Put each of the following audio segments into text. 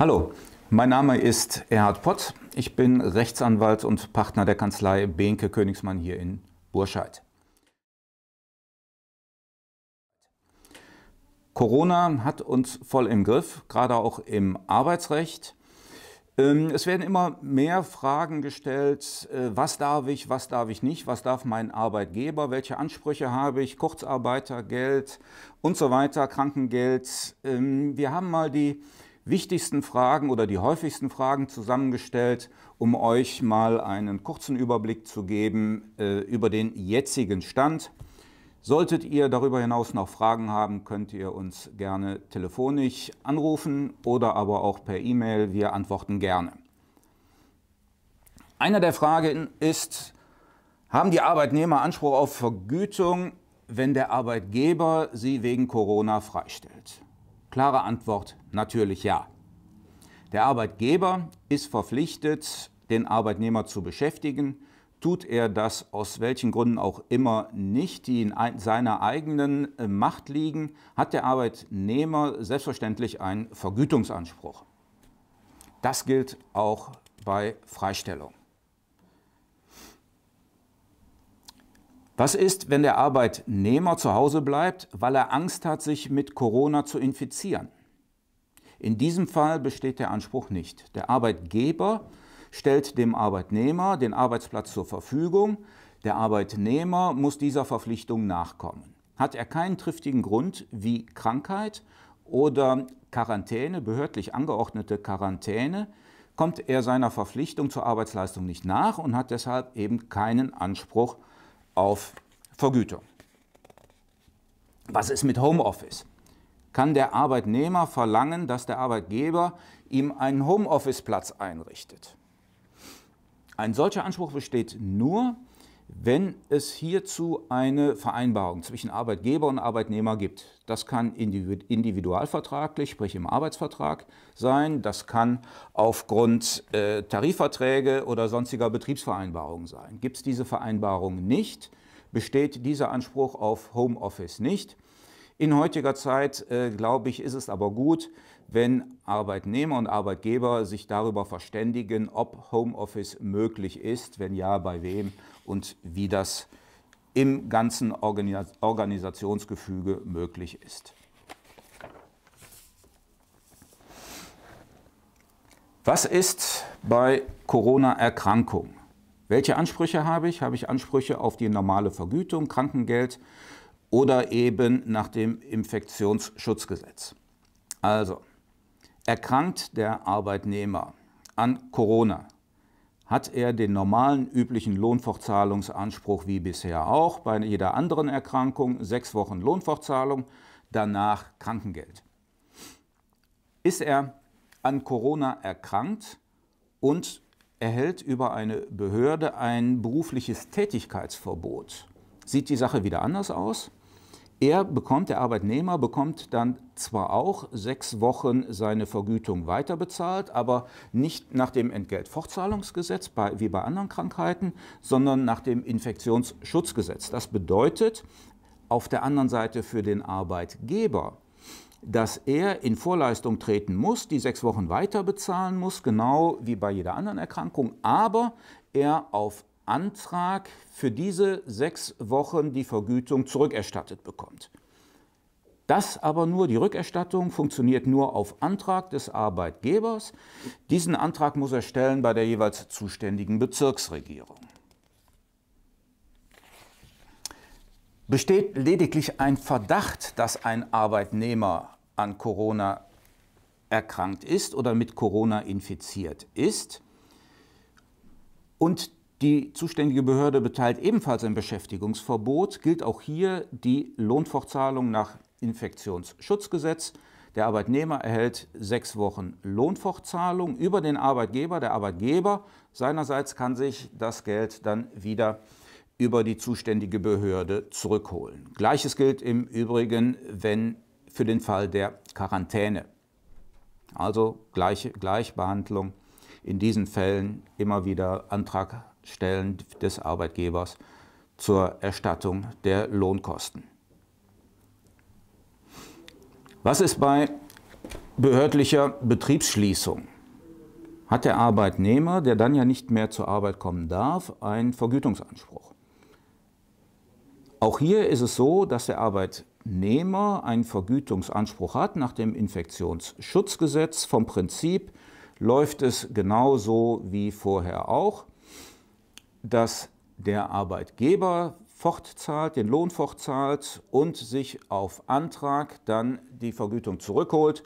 Hallo, mein Name ist Erhard Pott. Ich bin Rechtsanwalt und Partner der Kanzlei Behnke Königsmann hier in Burscheid. Corona hat uns voll im Griff, gerade auch im Arbeitsrecht. Ähm, es werden immer mehr Fragen gestellt, äh, was darf ich, was darf ich nicht, was darf mein Arbeitgeber, welche Ansprüche habe ich, Kurzarbeitergeld und so weiter, Krankengeld. Ähm, wir haben mal die wichtigsten Fragen oder die häufigsten Fragen zusammengestellt, um euch mal einen kurzen Überblick zu geben äh, über den jetzigen Stand. Solltet ihr darüber hinaus noch Fragen haben, könnt ihr uns gerne telefonisch anrufen oder aber auch per E-Mail. Wir antworten gerne. Eine der Fragen ist, haben die Arbeitnehmer Anspruch auf Vergütung, wenn der Arbeitgeber sie wegen Corona freistellt? Klare Antwort, natürlich ja. Der Arbeitgeber ist verpflichtet, den Arbeitnehmer zu beschäftigen. Tut er das aus welchen Gründen auch immer nicht, die in seiner eigenen äh, Macht liegen, hat der Arbeitnehmer selbstverständlich einen Vergütungsanspruch. Das gilt auch bei Freistellung. Was ist, wenn der Arbeitnehmer zu Hause bleibt, weil er Angst hat, sich mit Corona zu infizieren? In diesem Fall besteht der Anspruch nicht. Der Arbeitgeber stellt dem Arbeitnehmer den Arbeitsplatz zur Verfügung. Der Arbeitnehmer muss dieser Verpflichtung nachkommen. Hat er keinen triftigen Grund wie Krankheit oder Quarantäne, behördlich angeordnete Quarantäne, kommt er seiner Verpflichtung zur Arbeitsleistung nicht nach und hat deshalb eben keinen Anspruch auf auf Vergütung. Was ist mit Homeoffice? Kann der Arbeitnehmer verlangen, dass der Arbeitgeber ihm einen Homeoffice-Platz einrichtet? Ein solcher Anspruch besteht nur, wenn es hierzu eine Vereinbarung zwischen Arbeitgeber und Arbeitnehmer gibt. Das kann individualvertraglich, sprich im Arbeitsvertrag sein, das kann aufgrund äh, Tarifverträge oder sonstiger Betriebsvereinbarungen sein. Gibt es diese Vereinbarung nicht, besteht dieser Anspruch auf Homeoffice nicht. In heutiger Zeit, äh, glaube ich, ist es aber gut, wenn Arbeitnehmer und Arbeitgeber sich darüber verständigen, ob Homeoffice möglich ist, wenn ja, bei wem und wie das im ganzen Organisationsgefüge möglich ist. Was ist bei Corona-Erkrankung? Welche Ansprüche habe ich? Habe ich Ansprüche auf die normale Vergütung, Krankengeld oder eben nach dem Infektionsschutzgesetz? Also, Erkrankt der Arbeitnehmer an Corona, hat er den normalen üblichen Lohnfortzahlungsanspruch wie bisher auch bei jeder anderen Erkrankung, sechs Wochen Lohnfortzahlung, danach Krankengeld. Ist er an Corona erkrankt und erhält über eine Behörde ein berufliches Tätigkeitsverbot, sieht die Sache wieder anders aus? Er bekommt, der Arbeitnehmer bekommt dann zwar auch sechs Wochen seine Vergütung weiterbezahlt, aber nicht nach dem Entgeltfortzahlungsgesetz bei, wie bei anderen Krankheiten, sondern nach dem Infektionsschutzgesetz. Das bedeutet auf der anderen Seite für den Arbeitgeber, dass er in Vorleistung treten muss, die sechs Wochen weiterbezahlen muss, genau wie bei jeder anderen Erkrankung, aber er auf Antrag für diese sechs Wochen die Vergütung zurückerstattet bekommt. Das aber nur, die Rückerstattung funktioniert nur auf Antrag des Arbeitgebers. Diesen Antrag muss er stellen bei der jeweils zuständigen Bezirksregierung. Besteht lediglich ein Verdacht, dass ein Arbeitnehmer an Corona erkrankt ist oder mit Corona infiziert ist und die zuständige Behörde beteilt ebenfalls ein Beschäftigungsverbot, gilt auch hier die Lohnfortzahlung nach Infektionsschutzgesetz. Der Arbeitnehmer erhält sechs Wochen Lohnfortzahlung über den Arbeitgeber. Der Arbeitgeber seinerseits kann sich das Geld dann wieder über die zuständige Behörde zurückholen. Gleiches gilt im Übrigen, wenn für den Fall der Quarantäne. Also gleiche Gleichbehandlung in diesen Fällen immer wieder Antrag Stellen des Arbeitgebers zur Erstattung der Lohnkosten. Was ist bei behördlicher Betriebsschließung? Hat der Arbeitnehmer, der dann ja nicht mehr zur Arbeit kommen darf, einen Vergütungsanspruch? Auch hier ist es so, dass der Arbeitnehmer einen Vergütungsanspruch hat nach dem Infektionsschutzgesetz. Vom Prinzip läuft es genauso wie vorher auch dass der Arbeitgeber fortzahlt, den Lohn fortzahlt und sich auf Antrag dann die Vergütung zurückholt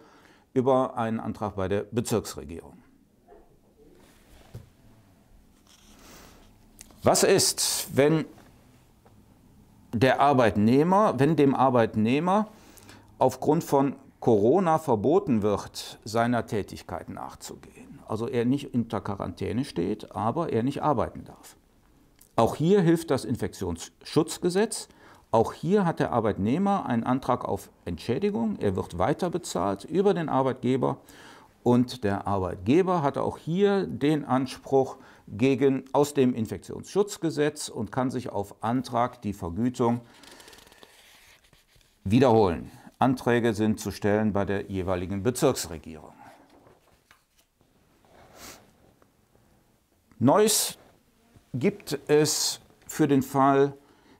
über einen Antrag bei der Bezirksregierung. Was ist, wenn der Arbeitnehmer, wenn dem Arbeitnehmer aufgrund von Corona verboten wird, seiner Tätigkeit nachzugehen? Also er nicht unter Quarantäne steht, aber er nicht arbeiten darf. Auch hier hilft das Infektionsschutzgesetz. Auch hier hat der Arbeitnehmer einen Antrag auf Entschädigung. Er wird weiter bezahlt über den Arbeitgeber. Und der Arbeitgeber hat auch hier den Anspruch gegen, aus dem Infektionsschutzgesetz und kann sich auf Antrag die Vergütung wiederholen. Anträge sind zu stellen bei der jeweiligen Bezirksregierung. Neues gibt es für den Fall,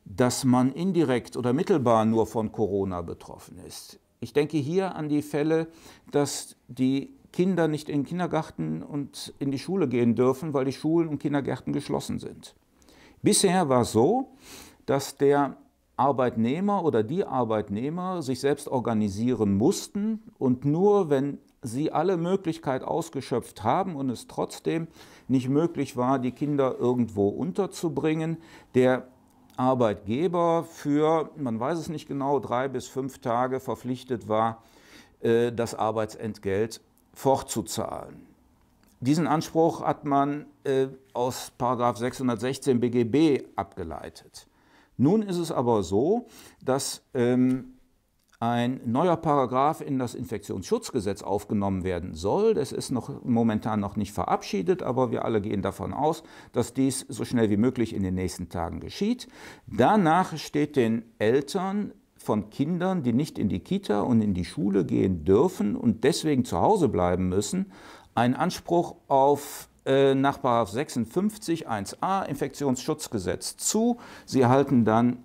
dass man indirekt oder mittelbar nur von Corona betroffen ist. Ich denke hier an die Fälle, dass die Kinder nicht in den Kindergarten und in die Schule gehen dürfen, weil die Schulen und Kindergärten geschlossen sind. Bisher war es so, dass der Arbeitnehmer oder die Arbeitnehmer sich selbst organisieren mussten und nur wenn sie alle Möglichkeit ausgeschöpft haben und es trotzdem nicht möglich war, die Kinder irgendwo unterzubringen. Der Arbeitgeber für, man weiß es nicht genau, drei bis fünf Tage verpflichtet war, äh, das Arbeitsentgelt fortzuzahlen. Diesen Anspruch hat man äh, aus 616 BGB abgeleitet. Nun ist es aber so, dass ähm, ein neuer Paragraph in das Infektionsschutzgesetz aufgenommen werden soll. Das ist noch momentan noch nicht verabschiedet, aber wir alle gehen davon aus, dass dies so schnell wie möglich in den nächsten Tagen geschieht. Danach steht den Eltern von Kindern, die nicht in die Kita und in die Schule gehen dürfen und deswegen zu Hause bleiben müssen, ein Anspruch auf äh, nach 56 1a Infektionsschutzgesetz zu. Sie erhalten dann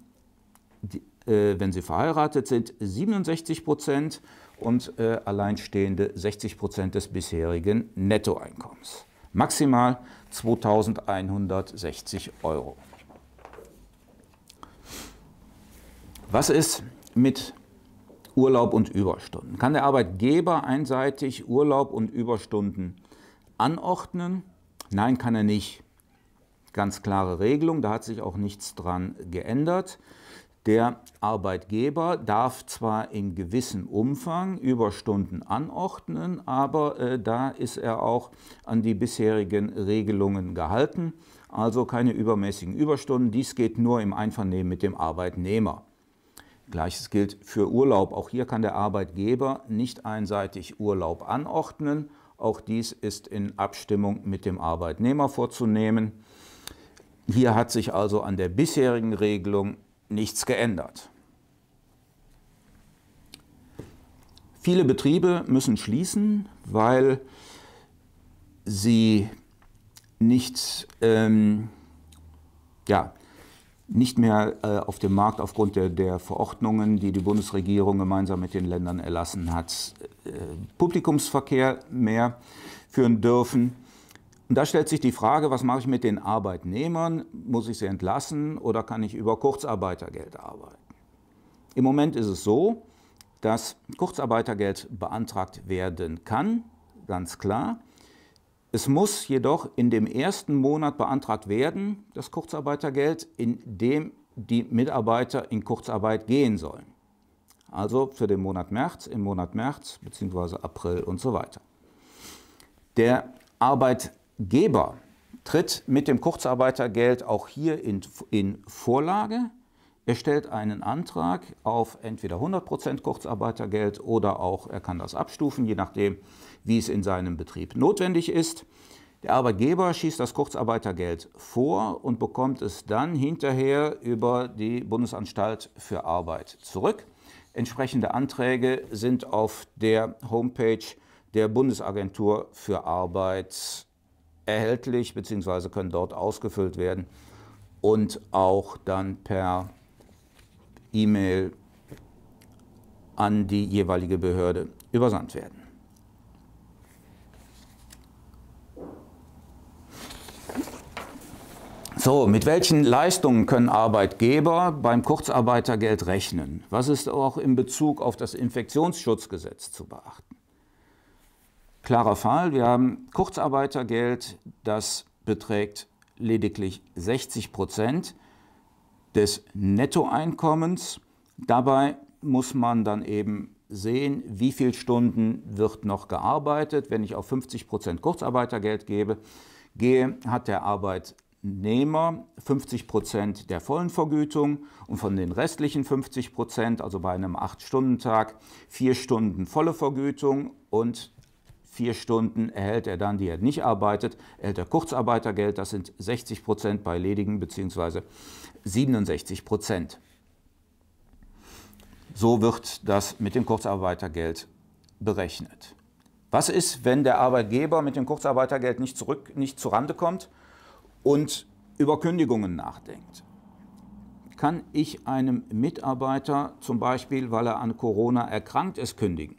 äh, wenn sie verheiratet sind, 67 Prozent und äh, Alleinstehende 60 Prozent des bisherigen Nettoeinkommens. Maximal 2160 Euro. Was ist mit Urlaub und Überstunden? Kann der Arbeitgeber einseitig Urlaub und Überstunden anordnen? Nein, kann er nicht. Ganz klare Regelung, da hat sich auch nichts dran geändert. Der Arbeitgeber darf zwar in gewissem Umfang Überstunden anordnen, aber äh, da ist er auch an die bisherigen Regelungen gehalten. Also keine übermäßigen Überstunden, dies geht nur im Einvernehmen mit dem Arbeitnehmer. Gleiches gilt für Urlaub. Auch hier kann der Arbeitgeber nicht einseitig Urlaub anordnen. Auch dies ist in Abstimmung mit dem Arbeitnehmer vorzunehmen. Hier hat sich also an der bisherigen Regelung nichts geändert. Viele Betriebe müssen schließen, weil sie nicht, ähm, ja, nicht mehr äh, auf dem Markt aufgrund der, der, Verordnungen, die die Bundesregierung gemeinsam mit den Ländern erlassen hat, äh, Publikumsverkehr mehr führen dürfen. Und da stellt sich die Frage, was mache ich mit den Arbeitnehmern? Muss ich sie entlassen oder kann ich über Kurzarbeitergeld arbeiten? Im Moment ist es so, dass Kurzarbeitergeld beantragt werden kann, ganz klar. Es muss jedoch in dem ersten Monat beantragt werden, das Kurzarbeitergeld, in dem die Mitarbeiter in Kurzarbeit gehen sollen. Also für den Monat März, im Monat März bzw. April und so weiter. Der Arbeitnehmer Arbeitgeber tritt mit dem Kurzarbeitergeld auch hier in, in Vorlage. Er stellt einen Antrag auf entweder 100% Kurzarbeitergeld oder auch, er kann das abstufen, je nachdem, wie es in seinem Betrieb notwendig ist. Der Arbeitgeber schießt das Kurzarbeitergeld vor und bekommt es dann hinterher über die Bundesanstalt für Arbeit zurück. Entsprechende Anträge sind auf der Homepage der Bundesagentur für Arbeit erhältlich bzw. können dort ausgefüllt werden und auch dann per E-Mail an die jeweilige Behörde übersandt werden. So, mit welchen Leistungen können Arbeitgeber beim Kurzarbeitergeld rechnen? Was ist auch in Bezug auf das Infektionsschutzgesetz zu beachten? Klarer Fall, wir haben Kurzarbeitergeld, das beträgt lediglich 60 Prozent des Nettoeinkommens. Dabei muss man dann eben sehen, wie viele Stunden wird noch gearbeitet. Wenn ich auf 50 Prozent Kurzarbeitergeld gebe, gehe, hat der Arbeitnehmer 50 Prozent der vollen Vergütung und von den restlichen 50 Prozent, also bei einem 8-Stunden-Tag, 4 Stunden volle Vergütung und vier Stunden erhält er dann, die er nicht arbeitet, erhält er Kurzarbeitergeld, das sind 60 Prozent bei ledigen bzw. 67 Prozent. So wird das mit dem Kurzarbeitergeld berechnet. Was ist, wenn der Arbeitgeber mit dem Kurzarbeitergeld nicht, zurück, nicht zurande kommt und über Kündigungen nachdenkt? Kann ich einem Mitarbeiter zum Beispiel, weil er an Corona erkrankt ist, kündigen?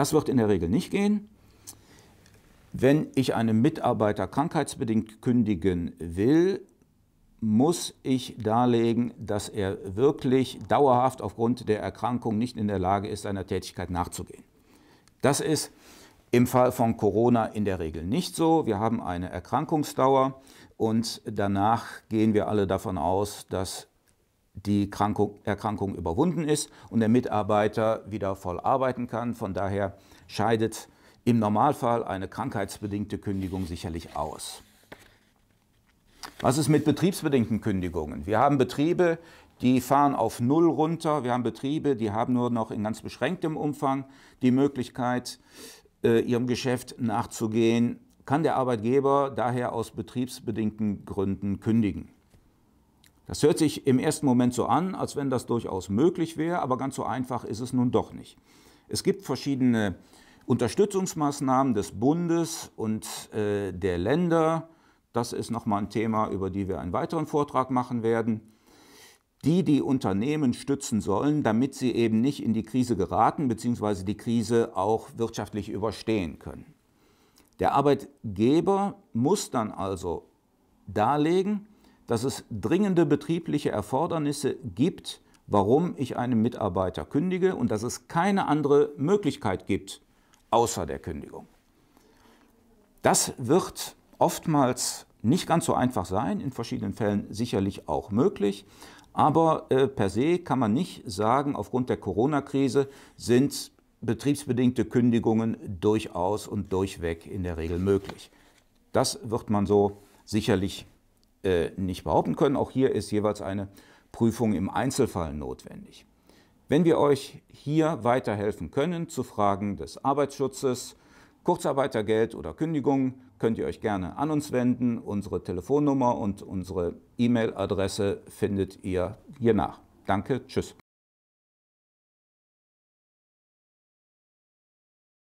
Das wird in der Regel nicht gehen. Wenn ich einen Mitarbeiter krankheitsbedingt kündigen will, muss ich darlegen, dass er wirklich dauerhaft aufgrund der Erkrankung nicht in der Lage ist, seiner Tätigkeit nachzugehen. Das ist im Fall von Corona in der Regel nicht so. Wir haben eine Erkrankungsdauer und danach gehen wir alle davon aus, dass die Krankung, Erkrankung überwunden ist und der Mitarbeiter wieder voll arbeiten kann. Von daher scheidet im Normalfall eine krankheitsbedingte Kündigung sicherlich aus. Was ist mit betriebsbedingten Kündigungen? Wir haben Betriebe, die fahren auf Null runter. Wir haben Betriebe, die haben nur noch in ganz beschränktem Umfang die Möglichkeit, äh, ihrem Geschäft nachzugehen. Kann der Arbeitgeber daher aus betriebsbedingten Gründen kündigen? Das hört sich im ersten Moment so an, als wenn das durchaus möglich wäre, aber ganz so einfach ist es nun doch nicht. Es gibt verschiedene Unterstützungsmaßnahmen des Bundes und äh, der Länder. Das ist nochmal ein Thema, über die wir einen weiteren Vortrag machen werden. Die die Unternehmen stützen sollen, damit sie eben nicht in die Krise geraten bzw. die Krise auch wirtschaftlich überstehen können. Der Arbeitgeber muss dann also darlegen, dass es dringende betriebliche Erfordernisse gibt, warum ich einen Mitarbeiter kündige und dass es keine andere Möglichkeit gibt außer der Kündigung. Das wird oftmals nicht ganz so einfach sein, in verschiedenen Fällen sicherlich auch möglich, aber äh, per se kann man nicht sagen, aufgrund der Corona-Krise sind betriebsbedingte Kündigungen durchaus und durchweg in der Regel möglich. Das wird man so sicherlich äh, nicht behaupten können. Auch hier ist jeweils eine Prüfung im Einzelfall notwendig. Wenn wir euch hier weiterhelfen können zu Fragen des Arbeitsschutzes, Kurzarbeitergeld oder Kündigung, könnt ihr euch gerne an uns wenden. Unsere Telefonnummer und unsere E-Mail-Adresse findet ihr hier nach. Danke, tschüss.